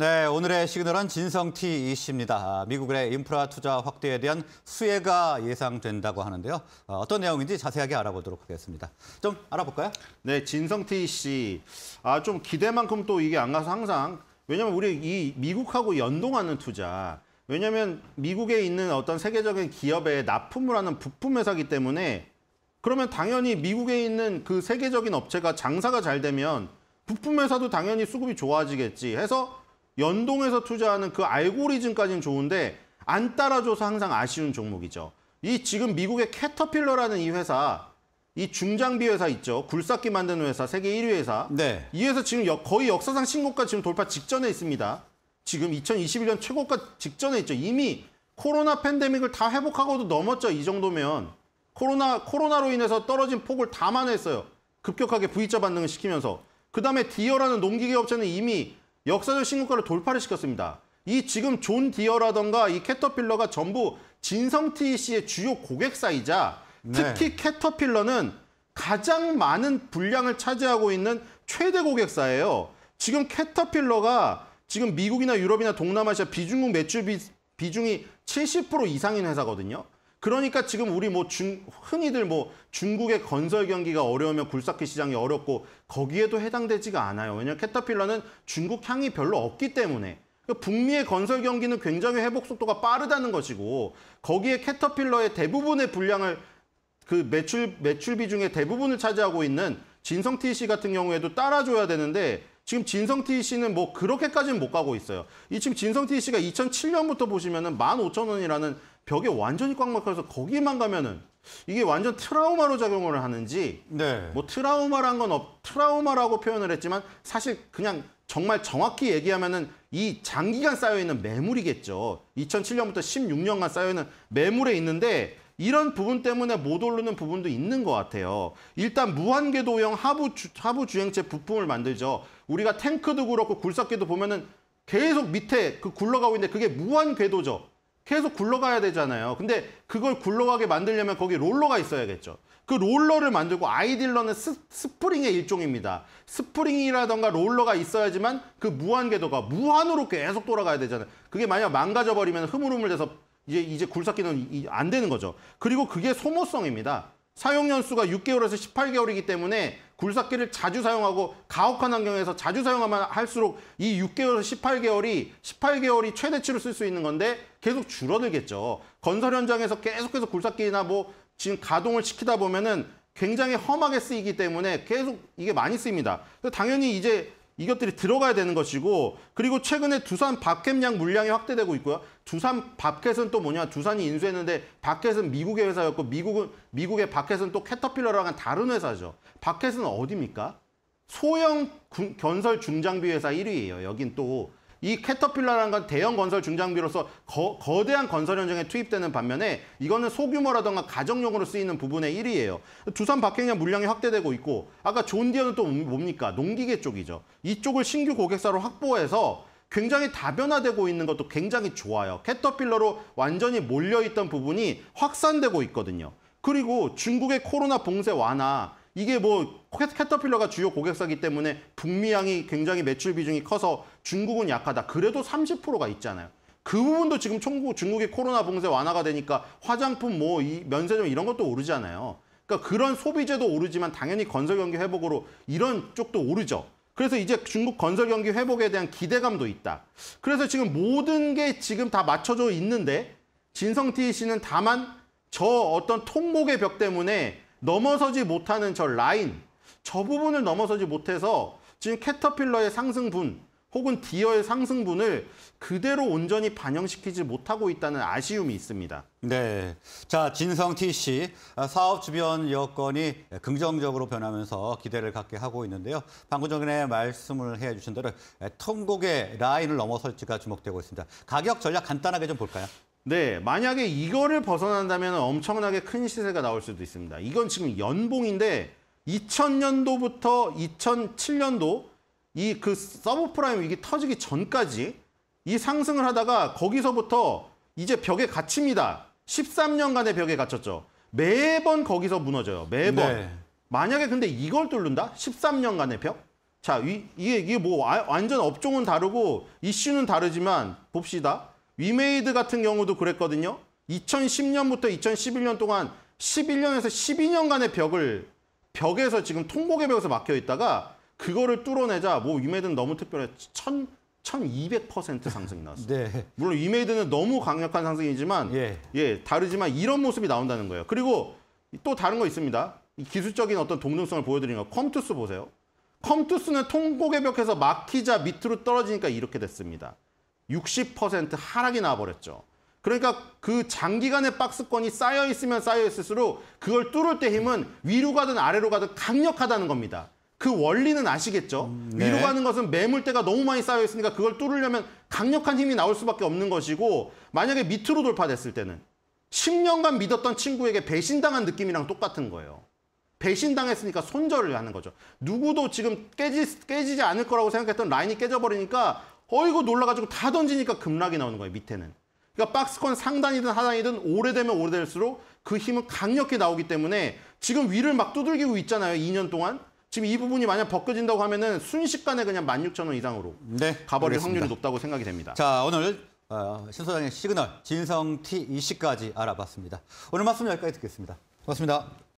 네, 오늘의 시그널은 진성 T 이씨입니다. 미국의 인프라 투자 확대에 대한 수혜가 예상된다고 하는데요. 어, 어떤 내용인지 자세하게 알아보도록 하겠습니다. 좀 알아볼까요? 네, 진성 T 이씨. 아, 좀 기대만큼 또 이게 안 가서 항상 왜냐면 우리 이 미국하고 연동하는 투자. 왜냐면 미국에 있는 어떤 세계적인 기업에 납품을 하는 부품 회사기 때문에 그러면 당연히 미국에 있는 그 세계적인 업체가 장사가 잘 되면 부품 회사도 당연히 수급이 좋아지겠지 해서 연동해서 투자하는 그 알고리즘까지는 좋은데 안 따라줘서 항상 아쉬운 종목이죠. 이 지금 미국의 캐터필러라는 이 회사 이 중장비 회사 있죠. 굴삭기 만드는 회사, 세계 1위 회사. 네. 이 회사 지금 역, 거의 역사상 신고가 지금 돌파 직전에 있습니다. 지금 2021년 최고가 직전에 있죠. 이미 코로나 팬데믹을 다 회복하고도 넘었죠. 이 정도면 코로나 코로나로 인해서 떨어진 폭을 다 만회했어요. 급격하게 V자 반등을 시키면서 그다음에 디어라는 농기계 업체는 이미 역사적 신고가를 돌파를 시켰습니다. 이 지금 존 디어라던가 이 캐터필러가 전부 진성 TEC의 주요 고객사이자 네. 특히 캐터필러는 가장 많은 분량을 차지하고 있는 최대 고객사예요. 지금 캐터필러가 지금 미국이나 유럽이나 동남아시아 비중국 매출 비, 중이 70% 이상인 회사거든요. 그러니까 지금 우리 뭐 중, 흔히들 뭐 중국의 건설 경기가 어려우면 굴삭기 시장이 어렵고 거기에도 해당되지가 않아요. 왜냐하면 캐터필러는 중국 향이 별로 없기 때문에. 그 북미의 건설 경기는 굉장히 회복 속도가 빠르다는 것이고 거기에 캐터필러의 대부분의 분량을 그 매출 매출비 중의 대부분을 차지하고 있는 진성 TC 같은 경우에도 따라줘야 되는데 지금 진성T 씨는 뭐 그렇게까지는 못 가고 있어요. 이 지금 진성T 씨가 2007년부터 보시면은 15,000원이라는 벽에 완전히 꽉 막혀서 거기만 가면은 이게 완전 트라우마로 작용을 하는지 네. 뭐 트라우마란 건 없, 트라우마라고 표현을 했지만 사실 그냥 정말 정확히 얘기하면은 이 장기간 쌓여있는 매물이겠죠. 2007년부터 16년간 쌓여있는 매물에 있는데 이런 부분 때문에 못 오르는 부분도 있는 것 같아요. 일단 무한궤도형 하부, 주, 하부 주행체 부품을 만들죠. 우리가 탱크도 그렇고 굴삭기도 보면은 계속 밑에 그 굴러가고 있는데 그게 무한궤도죠. 계속 굴러가야 되잖아요. 근데 그걸 굴러가게 만들려면 거기 롤러가 있어야겠죠. 그 롤러를 만들고 아이딜러는 스, 스프링의 일종입니다. 스프링이라던가 롤러가 있어야지만 그 무한궤도가 무한으로 계속 돌아가야 되잖아요. 그게 만약 망가져버리면 흐물흐물돼서 이제 이제 굴삭기는 안 되는 거죠. 그리고 그게 소모성입니다. 사용 연수가 6개월에서 18개월이기 때문에 굴삭기를 자주 사용하고 가혹한 환경에서 자주 사용하면 할수록 이 6개월에서 18개월이 18개월이 최대치로 쓸 수 있는 건데 계속 줄어들겠죠. 건설 현장에서 계속해서 굴삭기나 뭐 지금 가동을 시키다 보면은 굉장히 험하게 쓰이기 때문에 계속 이게 많이 쓰입니다. 당연히 이제 이것들이 들어가야 되는 것이고 그리고 최근에 두산 밥캡량 물량이 확대되고 있고요. 두산 밥켓은 또 뭐냐? 두산이 인수했는데 밥켓은 미국의 회사였고 미국은 미국의 밥켓은 또 캐터필러랑은 다른 회사죠. 밥켓은 어디입니까? 소형 군, 건설 중장비 회사 1위예요. 여긴 또이 캐터필러라는 건 대형 건설 중장비로서 거, 대한 건설 현장에 투입되는 반면에 이거는 소규모라던가 가정용으로 쓰이는 부분의 1위예요 두산 박행량 물량이 확대되고 있고 아까 존디어는 또 뭡니까? 농기계 쪽이죠. 이쪽을 신규 고객사로 확보해서 굉장히 다변화되고 있는 것도 굉장히 좋아요. 캐터필러로 완전히 몰려있던 부분이 확산되고 있거든요. 그리고 중국의 코로나 봉쇄 완화, 이게 뭐 캐터필러가 주요 고객사기 때문에 북미향이 굉장히 매출 비중이 커서 중국은 약하다. 그래도 30%가 있잖아요. 그 부분도 지금 중국, 중국의 코로나 봉쇄 완화가 되니까 화장품, 뭐이 면세점 이런 것도 오르잖아요. 그러니까 그런 소비재도 오르지만 당연히 건설 경기 회복으로 이런 쪽도 오르죠. 그래서 이제 중국 건설 경기 회복에 대한 기대감도 있다. 그래서 지금 모든 게 지금 다 맞춰져 있는데 진성 TEC는 다만 저 어떤 통곡의 벽 때문에 넘어서지 못하는 저 라인 저 부분을 넘어서지 못해서 지금 캐터필러의 상승분 혹은 디어의 상승분을 그대로 온전히 반영시키지 못하고 있다는 아쉬움이 있습니다. 네. 자, 진성 TC. 아, 사업 주변 여건이 긍정적으로 변하면서 기대를 갖게 하고 있는데요. 방금 전에 말씀을 해 주신 대로 통곡의 라인을 넘어설지가 주목되고 있습니다. 가격 전략 간단하게 좀 볼까요? 네, 만약에 이거를 벗어난다면 엄청나게 큰 시세가 나올 수도 있습니다. 이건 지금 연봉인데 2000년도부터 2007년도 이 그 서브프라임 위기 터지기 전까지 이 상승을 하다가 거기서부터 이제 벽에 갇힙니다. 13년간의 벽에 갇혔죠. 매번 거기서 무너져요. 매번. 네. 만약에 근데 이걸 뚫는다? 13년간의 벽? 자, 이, 게 이게 뭐 아, 완전 업종은 다르고 이슈는 다르지만 봅시다. 위메이드 같은 경우도 그랬거든요. 2010년부터 2011년 동안 11년에서 12년간의 벽을 벽에서 지금 통곡의 벽에서 막혀 있다가 그거를 뚫어내자 뭐 위메이드는 너무 특별해 1 1200% 상승이 나왔어요. 네. 물론 위메이드는 너무 강력한 상승이지만 예. 예, 다르지만 이런 모습이 나온다는 거예요. 그리고 또 다른 거 있습니다. 기술적인 어떤 동등성을 보여드리는 거 컴투스 보세요. 컴투스는 통곡의 벽에서 막히자 밑으로 떨어지니까 이렇게 됐습니다. 60% 하락이 나버렸죠. 와 그러니까 그 장기간의 박스권이 쌓여 있으면 쌓여 있을수록 그걸 뚫을 때 힘은 위로 가든 아래로 가든 강력하다는 겁니다. 그 원리는 아시겠죠? 음, 네. 위로 가는 것은 매물대가 너무 많이 쌓여 있으니까 그걸 뚫으려면 강력한 힘이 나올 수밖에 없는 것이고 만약에 밑으로 돌파됐을 때는 10년간 믿었던 친구에게 배신당한 느낌이랑 똑같은 거예요. 배신당했으니까 손절을 하는 거죠. 누구도 지금 깨지, 깨지지 않을 거라고 생각했던 라인이 깨져버리니까 어이구 놀라가지고 다 던지니까 급락이 나오는 거예요, 밑에는. 그러니까 박스권 상단이든 하단이든 오래되면 오래될수록 그 힘은 강력히 나오기 때문에 지금 위를 막 두들기고 있잖아요, 2년 동안. 지금 이 부분이 만약 벗겨진다고 하면은 순식간에 그냥 16,000원 이상으로 네, 가버릴 알겠습니다. 확률이 높다고 생각이 됩니다. 자, 오늘 어, 신 소장의 시그널 진성 T20까지 알아봤습니다. 오늘 말씀 여기까지 듣겠습니다. 고맙습니다.